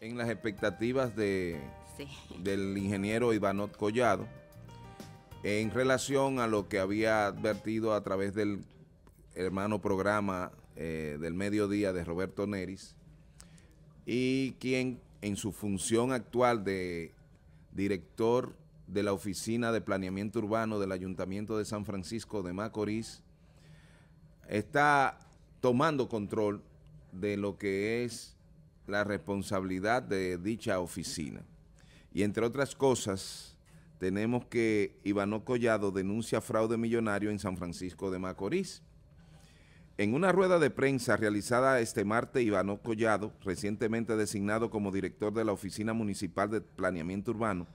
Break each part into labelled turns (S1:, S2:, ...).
S1: en las expectativas de, del ingeniero Ivanot Collado en relación a lo que había advertido a través del hermano programa eh, del mediodía de Roberto Neris y quien en su función actual de director de la Oficina de Planeamiento Urbano del Ayuntamiento de San Francisco de Macorís, está tomando control de lo que es la responsabilidad de dicha oficina. Y entre otras cosas, tenemos que Ivano Collado denuncia fraude millonario en San Francisco de Macorís. En una rueda de prensa realizada este martes, Ivano Collado, recientemente designado como director de la Oficina Municipal de Planeamiento Urbano,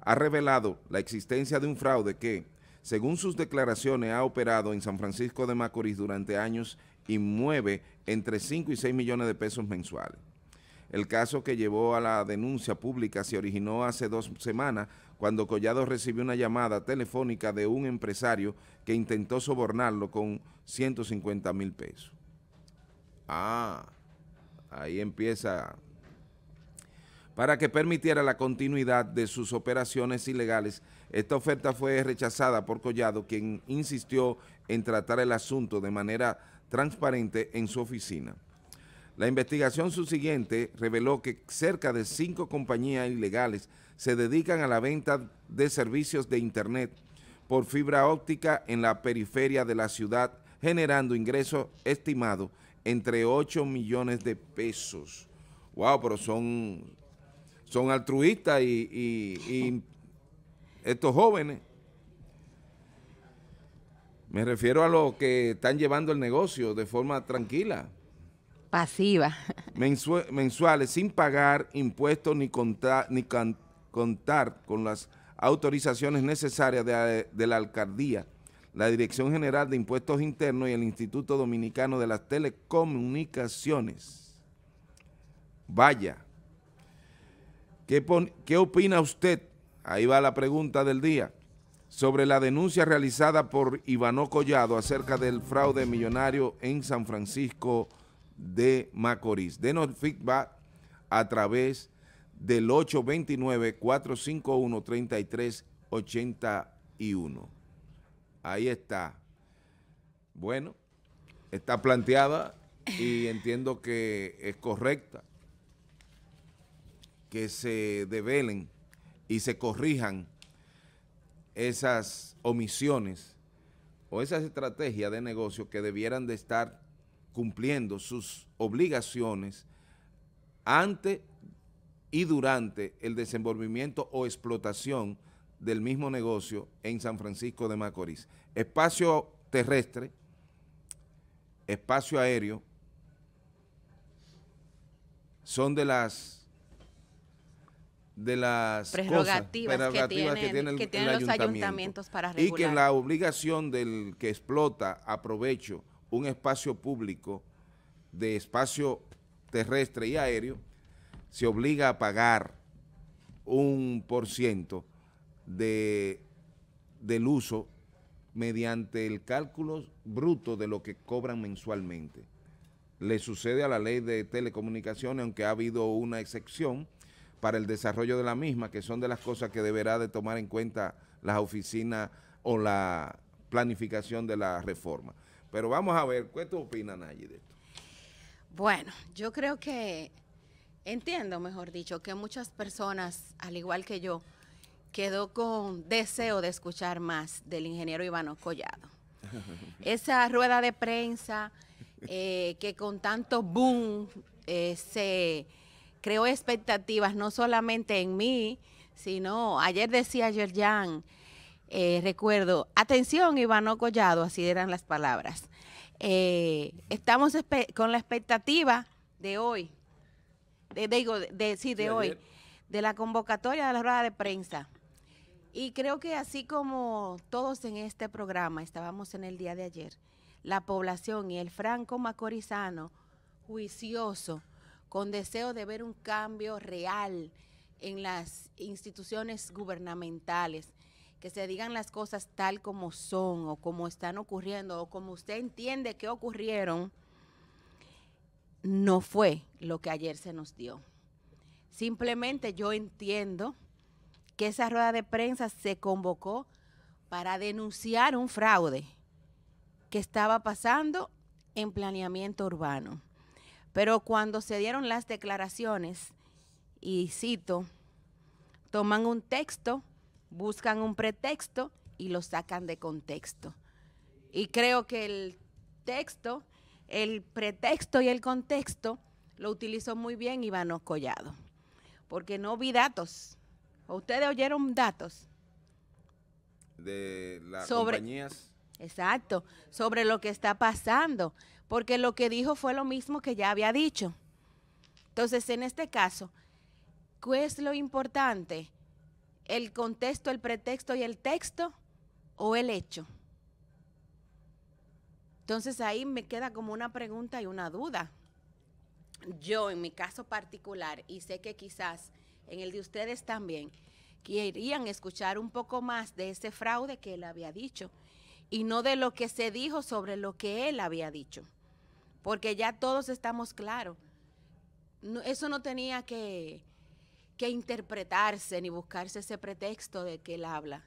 S1: ha revelado la existencia de un fraude que, según sus declaraciones, ha operado en San Francisco de Macorís durante años y mueve entre 5 y 6 millones de pesos mensuales. El caso que llevó a la denuncia pública se originó hace dos semanas cuando Collado recibió una llamada telefónica de un empresario que intentó sobornarlo con 150 mil pesos. Ah, ahí empieza. Para que permitiera la continuidad de sus operaciones ilegales, esta oferta fue rechazada por Collado, quien insistió en tratar el asunto de manera transparente en su oficina. La investigación subsiguiente reveló que cerca de cinco compañías ilegales se dedican a la venta de servicios de Internet por fibra óptica en la periferia de la ciudad, generando ingresos estimados entre 8 millones de pesos. ¡Wow! Pero son, son altruistas y estos jóvenes. Me refiero a los que están llevando el negocio de forma tranquila.
S2: Pasiva.
S1: mensuales sin pagar impuestos ni, contar, ni contar con las autorizaciones necesarias de, la alcaldía, la Dirección General de Impuestos Internos y el Instituto Dominicano de las Telecomunicaciones. Vaya. ¿Qué, ¿Qué, opina usted? Ahí va la pregunta del día. Sobre la denuncia realizada por Ivano Collado acerca del fraude millonario en San Francisco de Macorís. Denos feedback a través del 829-451-3381. Ahí está. Bueno, está planteada y entiendo que es correcta que se develen y se corrijan esas omisiones o esas estrategias de negocio que debieran de estar cumpliendo sus obligaciones ante y durante el desenvolvimiento o explotación del mismo negocio en San Francisco de Macorís. Espacio terrestre, espacio aéreo, son de las de las prerrogativas, que, tienen, tienen los ayuntamientos para regular. Y que la obligación del que explota, aprovecho, provecho un espacio público de espacio terrestre y aéreo, se obliga a pagar un por ciento del uso mediante el cálculo bruto de lo que cobran mensualmente. Le sucede a la ley de telecomunicaciones, aunque ha habido una excepción para el desarrollo de la misma, que son de las cosas que deberá de tomar en cuenta las oficinas o la planificación de la reforma. Pero vamos a ver, ¿qué tú opinas, Nayi, de esto?
S2: Bueno, yo creo que entiendo, mejor dicho, que muchas personas, al igual que yo, quedó con deseo de escuchar más del ingeniero Ivano Collado. Esa rueda de prensa eh, que con tanto boom eh, se creó expectativas, no solamente en mí, sino ayer decía Yerjan, eh, recuerdo, atención Ivano Collado, así eran las palabras. Eh, estamos con la expectativa de hoy, de, de, sí, de hoy, de la convocatoria de la rueda de prensa. Y creo que así como todos en este programa estábamos en el día de ayer, la población y el franco macorizano juicioso, con deseo de ver un cambio real en las instituciones gubernamentales, se digan las cosas tal como son o como están ocurriendo o como usted entiende que ocurrieron, no fue lo que ayer se nos dio. Simplemente yo entiendo que esa rueda de prensa se convocó para denunciar un fraude que estaba pasando en planeamiento urbano. Pero cuando se dieron las declaraciones, y cito, toman un texto buscan un pretexto y lo sacan de contexto. Y creo que el texto, el pretexto y el contexto lo utilizó muy bien Ivano Collado, porque no vi datos. ¿Ustedes oyeron datos?
S1: De las sobre, compañías.
S2: Exacto, sobre lo que está pasando, porque lo que dijo fue lo mismo que ya había dicho. Entonces, en este caso, ¿qué es lo importante? el contexto, el pretexto y el texto o el hecho? Entonces ahí me queda como una pregunta y una duda. Yo en mi caso particular, y sé que quizás en el de ustedes también, querían escuchar un poco más de ese fraude que él había dicho y no de lo que se dijo sobre lo que él había dicho. Porque ya todos estamos claros. eso no tenía que, que interpretarse ni buscarse ese pretexto de que él habla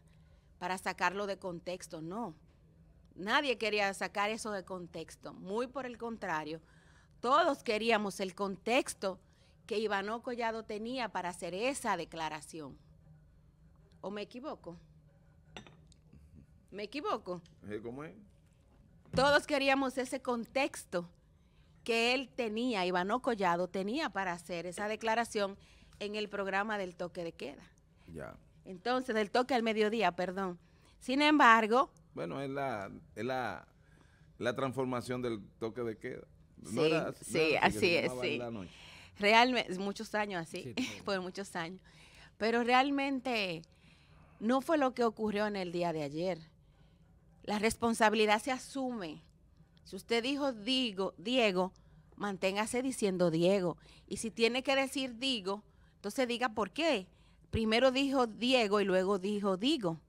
S2: para sacarlo de contexto, no. Nadie quería sacar eso de contexto, muy por el contrario, todos queríamos el contexto que Ivano Collado tenía para hacer esa declaración. ¿O me equivoco? ¿Me equivoco? ¿Cómo es? Todos queríamos ese contexto que él tenía, Ivano Collado tenía para hacer esa declaración en el programa del toque de queda. Ya. Entonces, del toque al mediodía, perdón. Sin embargo...
S1: Bueno, es la, es la, transformación del toque de queda. sí, sí, así es, sí.
S2: Realmente, muchos años así, por muchos años. Pero realmente no fue lo que ocurrió en el día de ayer. La responsabilidad se asume. Si usted dijo digo, Diego, manténgase diciendo Diego. Y si tiene que decir digo, entonces diga por qué. Primero dijo Diego y luego dijo digo.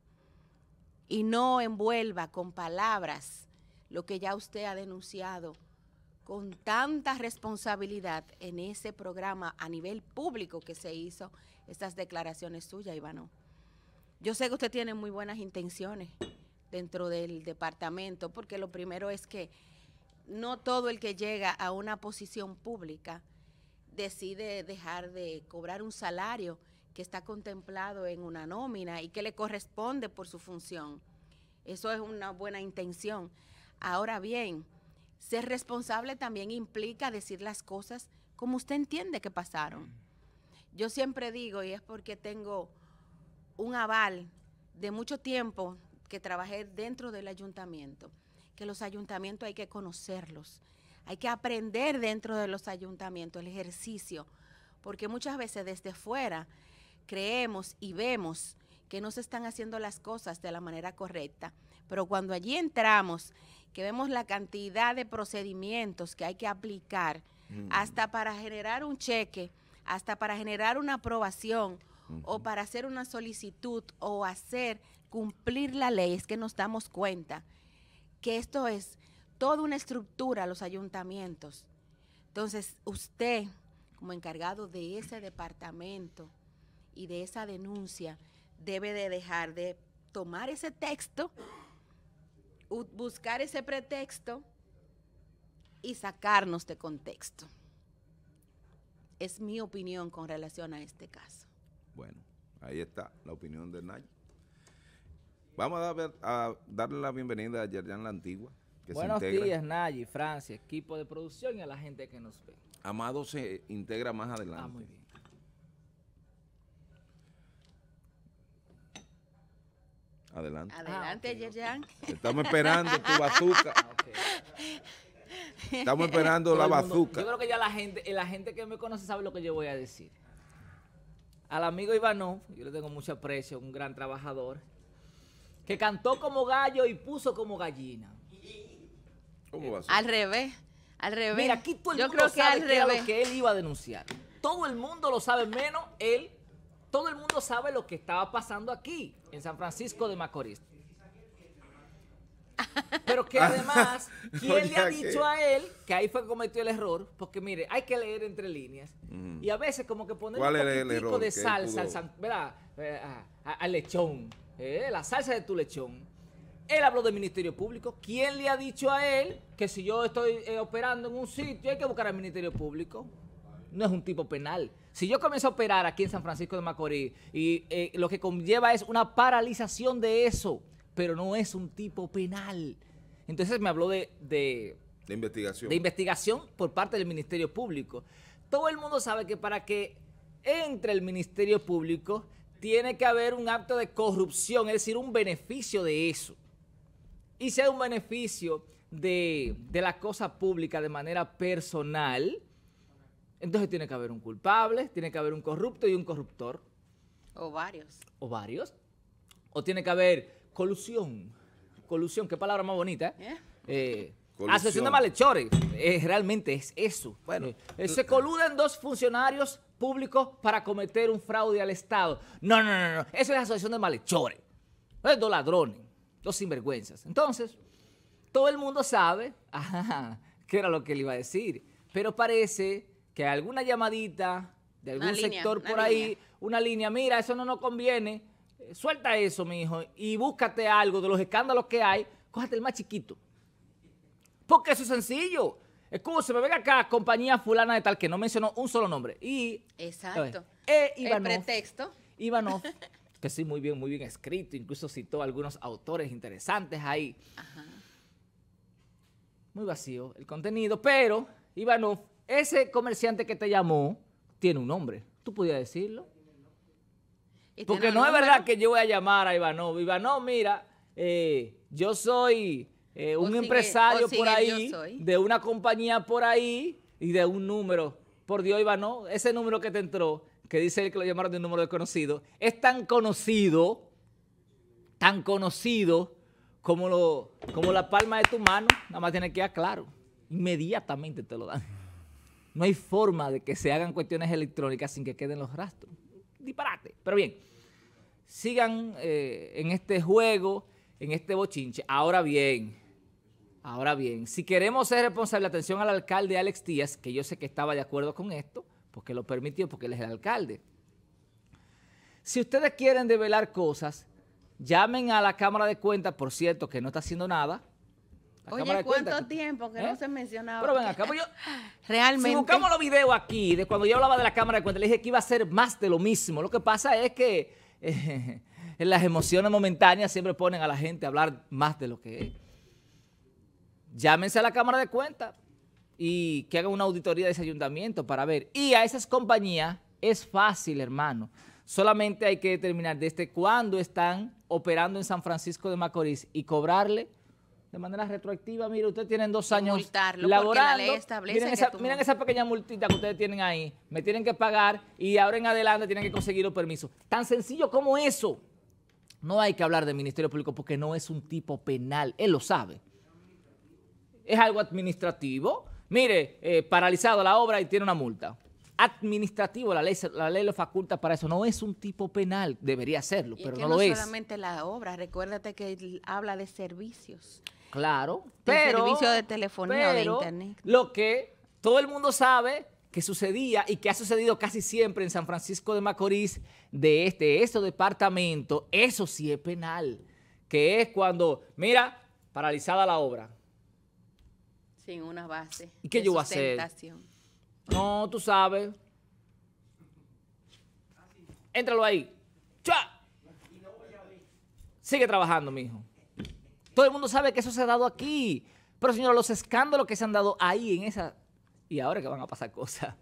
S2: Y no envuelva con palabras lo que ya usted ha denunciado con tanta responsabilidad en ese programa a nivel público que se hizo estas declaraciones suyas, Ivano. Yo sé que usted tiene muy buenas intenciones dentro del departamento, porque lo primero es que no todo el que llega a una posición pública decide dejar de cobrar un salario que está contemplado en una nómina y que le corresponde por su función. Eso es una buena intención. Ahora bien, ser responsable también implica decir las cosas como usted entiende que pasaron. Yo siempre digo, y es porque tengo un aval de mucho tiempo que trabajé dentro del ayuntamiento, que los ayuntamientos hay que conocerlos hay que aprender dentro de los ayuntamientos el ejercicio, porque muchas veces desde fuera creemos y vemos que no se están haciendo las cosas de la manera correcta, pero cuando allí entramos, que vemos la cantidad de procedimientos que hay que aplicar, mm. hasta para generar un cheque, hasta para generar una aprobación o para hacer una solicitud o hacer cumplir la ley, es que nos damos cuenta que esto es toda una estructura a los ayuntamientos. Entonces, usted, como encargado de ese departamento y de esa denuncia, debe de dejar de tomar ese texto, buscar ese pretexto y sacarnos de contexto. Es mi opinión con relación a este caso.
S1: Bueno, ahí está la opinión de Nay. Vamos a, a darle la bienvenida a Yerjan La Antigua, Buenos días,
S3: Nayi, Francia, equipo de producción y a la gente que nos ve.
S1: Amado se integra más ah, adelante. Adelante.
S2: Adelante, ah, Yerjan. Estamos esperando tu bazooka. Ah, Estamos esperando la bazooka. Yo creo
S3: que ya la gente, la gente que me conoce sabe lo que yo voy a decir. Al amigo Ivanov, yo le tengo mucho aprecio, un gran trabajador, que cantó como gallo y puso como gallina. Al revés. Al revés. Mira, aquí todo el Yo creo que sabe al lo que él iba a denunciar. Todo el mundo lo sabe, menos él. Todo el mundo sabe lo que estaba pasando aquí, en San Francisco de Macorís. Pero que ah. además, ¿quién le ha dicho a él que ahí fue que cometió el error? Porque mire, hay que leer entre líneas. Y a veces como que poner un tipo de salsa al, eh, lechón. Eh, la salsa de tu lechón él habló del Ministerio Público. ¿Quién le ha dicho a él que si yo estoy eh, operando en un sitio hay que buscar al Ministerio Público? No es un tipo penal. Si yo comienzo a operar aquí en San Francisco de Macorís y eh, lo que conlleva es una paralización de eso, pero no es un tipo penal. Entonces me habló investigación. De investigación por parte del Ministerio Público. Todo el mundo sabe que para que entre el Ministerio Público tiene que haber un acto de corrupción, es decir, un beneficio de eso y si hay un beneficio de, la cosa pública de manera personal, entonces tiene que haber un culpable, tiene que haber un corrupto y un corruptor.
S2: O varios.
S3: O varios. O tiene que haber colusión. Colusión, qué palabra más bonita. asociación ¿eh? ¿Eh? Eh, de malhechores. realmente es eso. Bueno, se coluden dos funcionarios públicos para cometer un fraude al Estado. No, no, no, no. Eso es asociación de malhechores. No es dos ladrones los sinvergüenzas. Entonces, todo el mundo sabe qué era lo que le iba a decir, pero parece que alguna llamadita de algún sector por ahí, una línea, mira, eso no nos conviene, eh, suelta eso, mi hijo, y búscate algo de los escándalos que hay, Cójate el más chiquito. Porque eso es sencillo. Escúcheme, venga acá, compañía fulana de tal que no mencionó un solo nombre. Y...
S2: Exacto. Eh, eh, el pretexto. Ivanov
S3: que sí, muy bien, muy bien escrito, incluso citó algunos autores interesantes ahí. Muy vacío el contenido, pero, Ivanov, ese comerciante que te llamó tiene un nombre, tú podías decirlo.
S2: Porque no es verdad
S3: que yo voy a llamar a Ivanov. Ivanov, mira, eh, yo soy eh, un empresario por ahí, de una compañía por ahí y de un número. Por Dios, Ivanov, ese número que te entró que dice él que lo llamaron de un número desconocido, es tan conocido, tan conocido como, lo, como la palma de tu mano, nada más tiene que ir Inmediatamente te lo dan. No hay forma de que se hagan cuestiones electrónicas sin que queden los rastros. Disparate. Pero bien, sigan eh, en este juego, en este bochinche. Ahora bien, ahora bien, si queremos ser responsables, atención al alcalde Alex Díaz, que yo sé que estaba de acuerdo con esto, que lo permitió, porque él es el alcalde. Si ustedes quieren develar cosas, llamen a la Cámara de Cuentas, por cierto, que no está haciendo nada.
S2: Oye, ¿cuánto tiempo que no ¿Eh? se mencionaba? Pero ven acá, pues yo...
S3: Realmente... Si buscamos los videos aquí, de cuando yo hablaba de la Cámara de Cuentas, le dije que iba a ser más de lo mismo. Lo que pasa es que en eh, las emociones momentáneas siempre ponen a la gente a hablar más de lo que es. Llámense a la Cámara de Cuentas, y que haga una auditoría de ese ayuntamiento para ver. Y a esas compañías es fácil, hermano. Solamente hay que determinar desde cuándo están operando en San Francisco de Macorís y cobrarle de manera retroactiva. Mire, ustedes tienen dos años Multarlo, laborando. miren, esa, miren, esa, pequeña multita que ustedes tienen ahí. Me tienen que pagar y ahora en adelante tienen que conseguir los permisos. Tan sencillo como eso. No hay que hablar del Ministerio Público porque no es un tipo penal. Él lo sabe. Es algo administrativo mire, eh, paralizado la obra y tiene una multa. Administrativo, la ley, la ley lo faculta para eso. No es un tipo penal, debería serlo, pero no, lo es. No solamente
S2: la obra, recuérdate que habla de servicios.
S3: Claro, pero. servicio de telefonía de internet. Lo que todo el mundo sabe que sucedía y que ha sucedido casi siempre en San Francisco de Macorís de este, este departamento, eso sí es penal, que es cuando, mira, paralizada la obra,
S2: en una base. ¿Y qué yo a hacer?
S3: No, tú sabes. Éntralo ahí. Sigue trabajando, mijo. Todo el mundo sabe que eso se ha dado aquí. Pero, señor, los escándalos que se han dado ahí en esa... Y ahora que van a pasar cosas.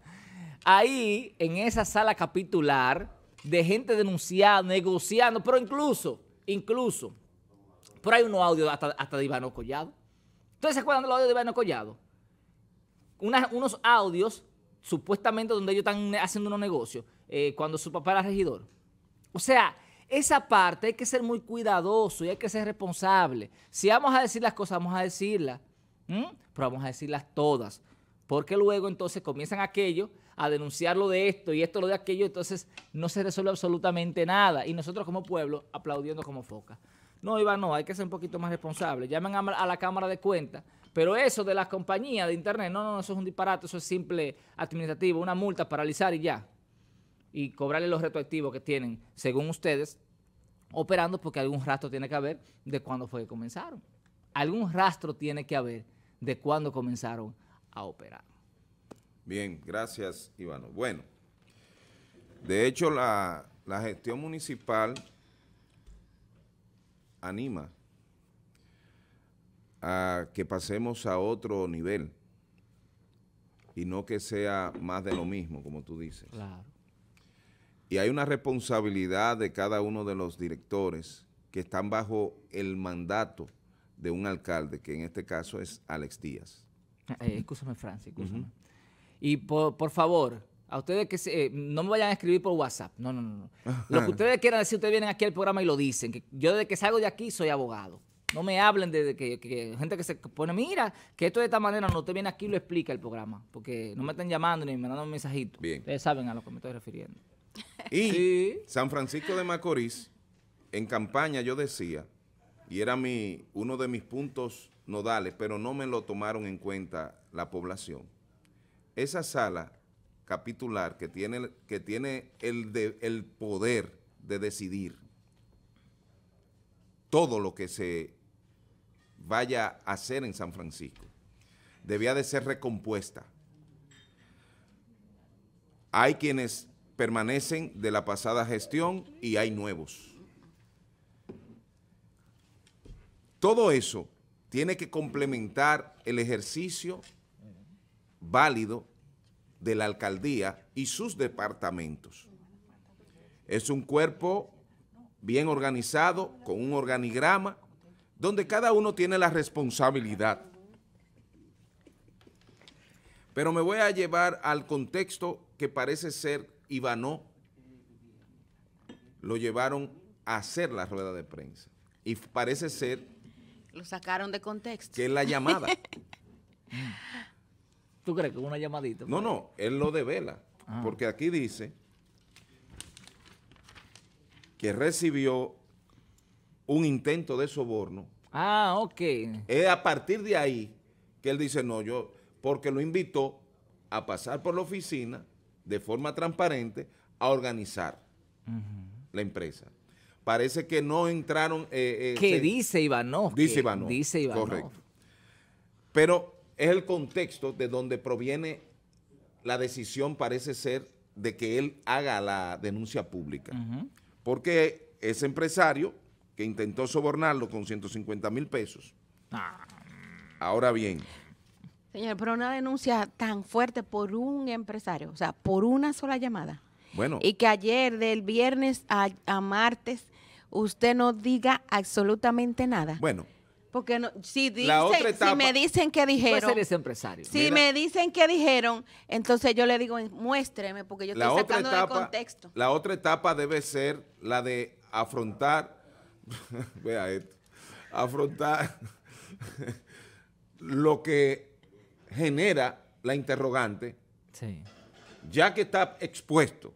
S3: Ahí, en esa sala capitular, de gente denunciada, negociando, pero incluso, incluso, pero hay un audio hasta, hasta de Ivano Collado. Entonces, se acuerdan los audios de Iván Collado? unos audios, supuestamente, donde ellos están haciendo unos negocios, eh, cuando su papá era regidor. O sea, esa parte hay que ser muy cuidadoso y hay que ser responsable. Si vamos a decir las cosas, vamos a decirlas, pero vamos a decirlas todas. Porque luego entonces comienzan aquello a denunciar lo de esto y esto lo de aquello, entonces no se resuelve absolutamente nada. Y nosotros como pueblo aplaudiendo como foca. No, Iván, no, hay que ser un poquito más responsable. Llamen a, la Cámara de Cuentas. Pero eso de las compañías de Internet, no, no, eso es un disparate, eso es simple administrativo, una multa, paralizar y ya. Y cobrarle los retroactivos que tienen, según ustedes, operando porque algún rastro tiene que haber de cuándo fue que comenzaron. Algún rastro tiene que haber de cuándo comenzaron
S1: a operar. Bien, gracias, Iván. Bueno, de hecho, la gestión municipal anima a que pasemos a otro nivel y no que sea más de lo mismo, como tú dices. Claro. Y hay una responsabilidad de cada uno de los directores que están bajo el mandato de un alcalde, que en este caso es Alex Díaz.
S3: Eh, Francis, Y por, por favor, a ustedes que eh, no me vayan a escribir por WhatsApp. No, no, no. Lo que ustedes quieran decir, ustedes vienen aquí al programa y lo dicen. Que yo desde que salgo de aquí soy abogado. No me hablen de, que, gente que se pone, mira, que esto de esta manera, no, usted viene aquí y lo explica el programa. Porque no me están llamando ni me mandan un mensajito. Ustedes saben a lo que me estoy refiriendo.
S1: Y San Francisco de Macorís, en campaña yo decía, y era mi, uno de mis puntos nodales, pero no me lo tomaron en cuenta la población. Esa sala capitular que tiene, que tiene el, el poder de decidir todo lo que se vaya a hacer en San Francisco. Debía de ser recompuesta. Hay quienes permanecen de la pasada gestión y hay nuevos. Todo eso tiene que complementar el ejercicio válido de la alcaldía y sus departamentos. Es un cuerpo bien organizado, con un organigrama, donde cada uno tiene la responsabilidad. Pero me voy a llevar al contexto que parece ser Ivanó. Lo llevaron a hacer la rueda de prensa. Y parece ser...
S2: Lo sacaron de contexto. Que
S1: es la llamada.
S2: ¿Tú
S3: crees que una llamadita? No,
S1: no, él lo devela. Ah. Porque aquí dice que recibió un intento de soborno. Ah, ok. Es a partir de ahí que él dice, no, yo, porque lo invitó a pasar por la oficina de forma transparente a organizar la empresa. Parece que no entraron... Que eh, eh, ¿Qué dice Iván, Dice Dice Ivanov. Correcto. Pero es el contexto de donde proviene la decisión, parece ser, de que él haga la denuncia pública. Porque ese empresario que intentó sobornarlo con 150 mil pesos. Ah. Ahora bien.
S2: Señor, pero una denuncia tan fuerte por un empresario, o sea, por una sola llamada. Bueno. Y que ayer, del viernes a martes, usted no diga absolutamente nada. Bueno. Porque no, si, me dicen que dijeron. Si me dicen que dijeron, entonces yo le digo, muéstreme, porque yo estoy sacando de contexto.
S1: La otra etapa debe ser la de afrontar. vea esto. Afrontar lo que genera la interrogante. Sí. Ya que está expuesto,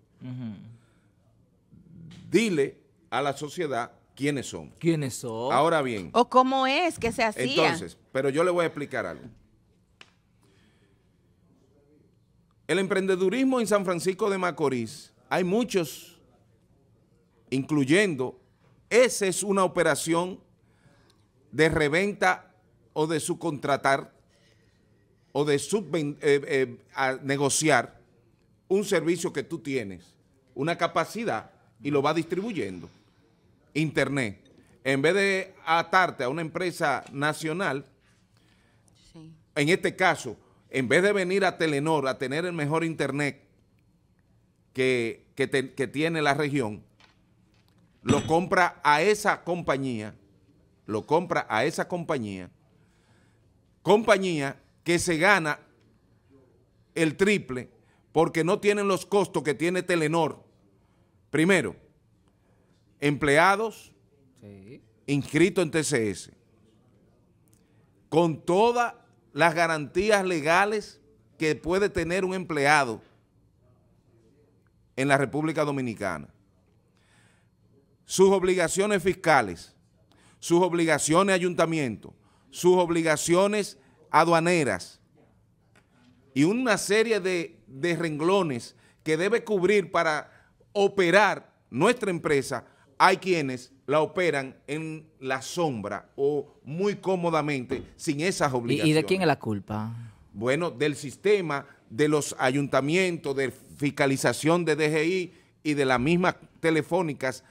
S1: dile a la sociedad quiénes son. ¿Quiénes son? Ahora bien.
S2: O cómo es que se hacía. Entonces,
S1: pero yo le voy a explicar algo. El emprendedurismo en San Francisco de Macorís, hay muchos, incluyendo, esa es una operación de reventa o de subcontratar o de sub eh, eh, negociar un servicio que tú tienes, una capacidad, y lo va distribuyendo. Internet, en vez de atarte a una empresa nacional, en este caso, en vez de venir a Telenor a tener el mejor Internet que, que tiene la región, lo compra a esa compañía, lo compra a esa compañía, compañía que se gana el triple porque no tienen los costos que tiene Telenor. Primero, empleados inscritos en TCS, con todas las garantías legales que puede tener un empleado en la República Dominicana. Sus obligaciones fiscales, sus obligaciones ayuntamiento, sus obligaciones aduaneras y una serie de, de, renglones que debe cubrir para operar nuestra empresa hay quienes la operan en la sombra o muy cómodamente, sin esas obligaciones. ¿Y de quién es
S3: la culpa?
S1: Bueno, del sistema, de los ayuntamientos, de fiscalización de DGI y de las mismas telefónicas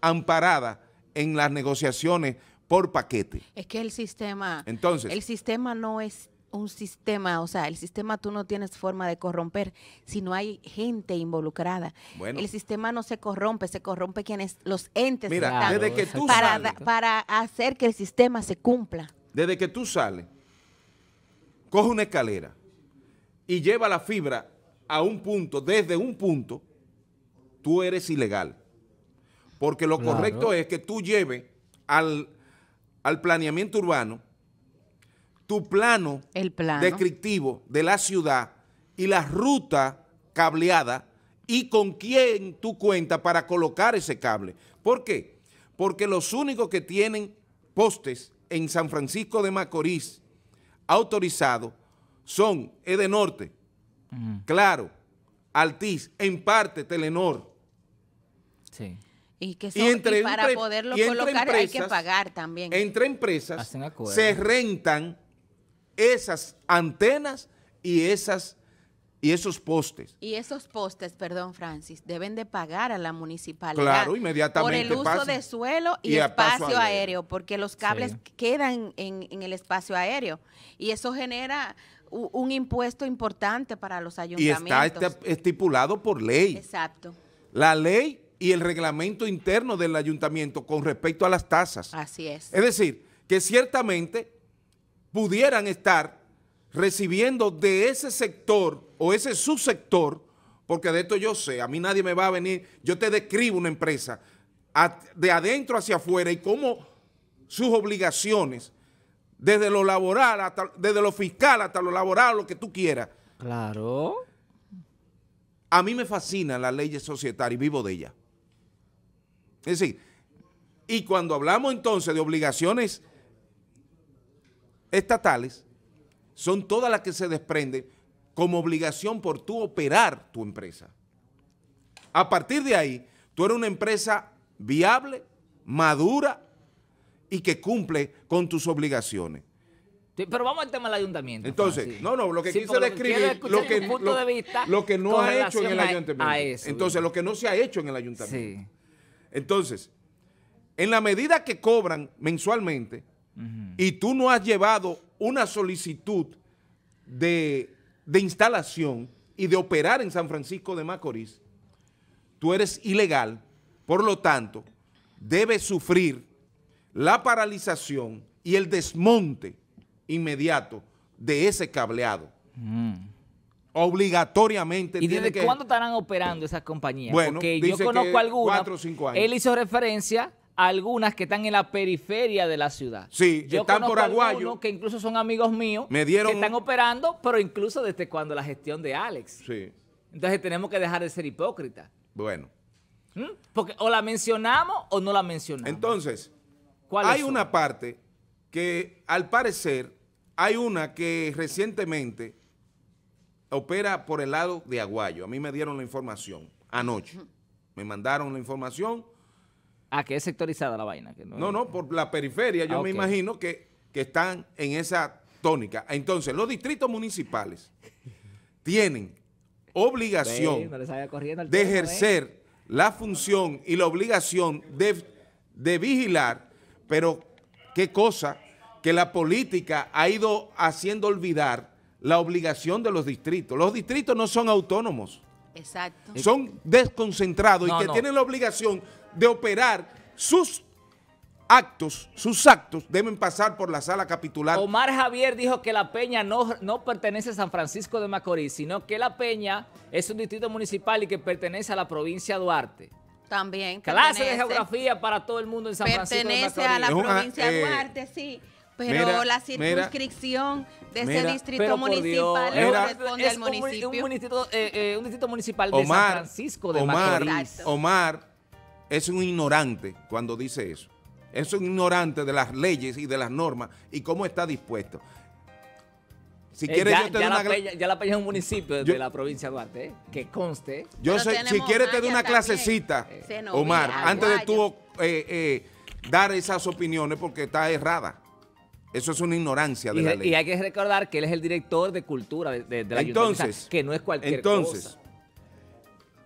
S1: amparadas en las negociaciones por paquete.
S2: Es que el sistema, Entonces, el sistema no es un sistema, o sea, el sistema tú no tienes forma de corromper si no hay gente involucrada. El sistema no se corrompe, se corrompe quienes los entes Mira, desde que tú para, sales, para hacer que el sistema se cumpla.
S1: Desde que tú sales, coge una escalera y lleva la fibra a un punto, desde un punto, tú eres ilegal. Porque lo correcto es que tú lleves al planeamiento urbano tu plano, descriptivo de la ciudad y la ruta cableada y con quién tú cuentas para colocar ese cable. ¿Por qué? Porque los únicos que tienen postes en San Francisco de Macorís autorizados son Edenorte, Claro, Altiz, en parte Telenor.
S2: Sí. Y, que son, para poderlo colocar hay que pagar también.
S1: Entre empresas se rentan esas antenas y esas y esos postes.
S2: Y esos postes, perdón, Francis, deben de pagar a la municipalidad. Por el uso de suelo y, espacio aéreo. porque los cables quedan en, el espacio aéreo. Y eso genera un, un impuesto importante para los ayuntamientos. Y está este
S1: estipulado por ley. Exacto. La ley y el reglamento interno del ayuntamiento con respecto a las tasas.
S2: Así es.
S1: Es decir, que ciertamente pudieran estar recibiendo de ese sector o ese subsector, porque de esto yo sé, a mí nadie me va a venir, yo te describo una empresa de adentro hacia afuera y cómo sus obligaciones, desde lo laboral, desde lo fiscal hasta lo laboral, lo que tú quieras. Claro. A mí me fascinan las leyes societarias y vivo de ellas. Es decir, y cuando hablamos entonces de obligaciones estatales son todas las que se desprenden como obligación por tú operar tu empresa. A partir de ahí, tú eres una empresa viable, madura y que cumple con tus obligaciones.
S3: pero vamos al tema del ayuntamiento. Entonces, no, no, lo que quise describir, lo que, no ha hecho en el ayuntamiento. Entonces, lo que no se
S1: ha hecho en el ayuntamiento. Entonces, en la medida que cobran mensualmente, y tú no has llevado una solicitud de, instalación y de operar en San Francisco de Macorís, tú eres ilegal, por lo tanto, debes sufrir la paralización y el desmonte inmediato de ese cableado. Obligatoriamente. ¿Y desde cuándo
S3: estarán operando esas compañías? Bueno, Porque yo conozco algunas. Él hizo referencia algunas que están en la periferia de la ciudad. Sí, están por Aguayo. que incluso son amigos míos. Me dieron... Que están operando, pero incluso desde cuando la gestión de Alex. Sí. Entonces tenemos que dejar de ser hipócritas. Bueno. ¿Mm? Porque o la mencionamos o no la mencionamos. Entonces, hay una
S1: parte que al parecer hay una que recientemente opera por el lado de Aguayo. A mí me dieron la información anoche. Me mandaron la información Ah, que es sectorizada la vaina. no, no, por la periferia yo ah, me imagino que, están en esa tónica. Entonces, los distritos municipales tienen obligación
S3: de ¿eh?
S1: ejercer la función y la obligación de, vigilar, pero qué cosa que la política ha ido haciendo olvidar la obligación de los distritos. Los distritos no son autónomos.
S2: Exacto. Son
S1: desconcentrados y que tienen la obligación de operar sus actos, sus
S3: actos deben pasar por la sala capitular. Omar Javier dijo que La Peña no, pertenece a San Francisco de Macorís, sino que La Peña es un distrito municipal y que pertenece a la provincia de Duarte.
S2: También. Clase de
S3: geografía para todo el mundo en San Francisco de Macorís. Pertenece a la ah, provincia de eh,
S2: Duarte, sí. Pero la circunscripción de ese distrito municipal
S3: es al municipio. Un, municipio,
S2: eh, eh, distrito municipal de San
S1: Francisco de Omar, Macorís. Omar, es un ignorante cuando dice eso. Es un ignorante de las leyes y de las normas y cómo está dispuesto. Si eh, quieres, yo te doy una
S3: Ya la peña en un municipio de la provincia de Duarte, ¿eh? que conste. Yo sé, si quieres, te doy una clasecita,
S1: eh, Omar, antes de tú dar esas opiniones porque
S3: está errada.
S1: Eso es una ignorancia de la ley. Y hay
S3: que recordar que él es el director de cultura de, la entonces, que no es cualquier cosa. Entonces,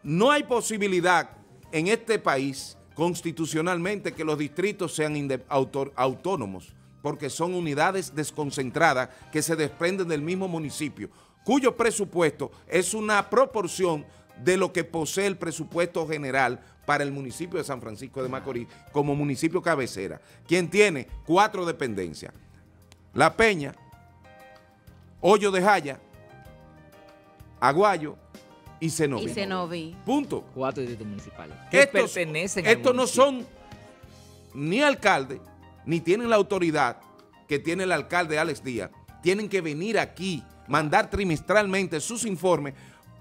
S1: no hay posibilidad en este país constitucionalmente que los distritos sean autónomos, porque son unidades desconcentradas que se desprenden del mismo municipio, cuyo presupuesto es una proporción de lo que posee el presupuesto general para el municipio de San Francisco de Macorís como municipio cabecera, quien tiene cuatro dependencias. La Peña, Hoyo de Jaya, Aguayo, y Cenoví. Punto. Cuatro distritos municipales. Que estos, Estos no son ni alcalde, ni tienen la autoridad que tiene el alcalde Alex Díaz. Tienen que venir aquí, mandar trimestralmente sus informes,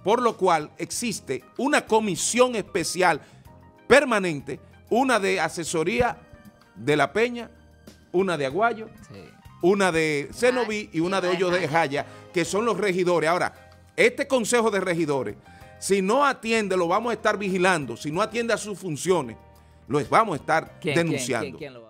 S1: por lo cual existe una comisión especial permanente, una de asesoría de La Peña, una de Aguayo, una de Cenoví ah, y una de Hoyo de Jaya, que son los regidores. Ahora, este Consejo de Regidores, si no atiende, lo vamos a estar vigilando, si no atiende a sus funciones, los vamos a estar ¿Quién, denunciando.
S3: ¿quién, denunciando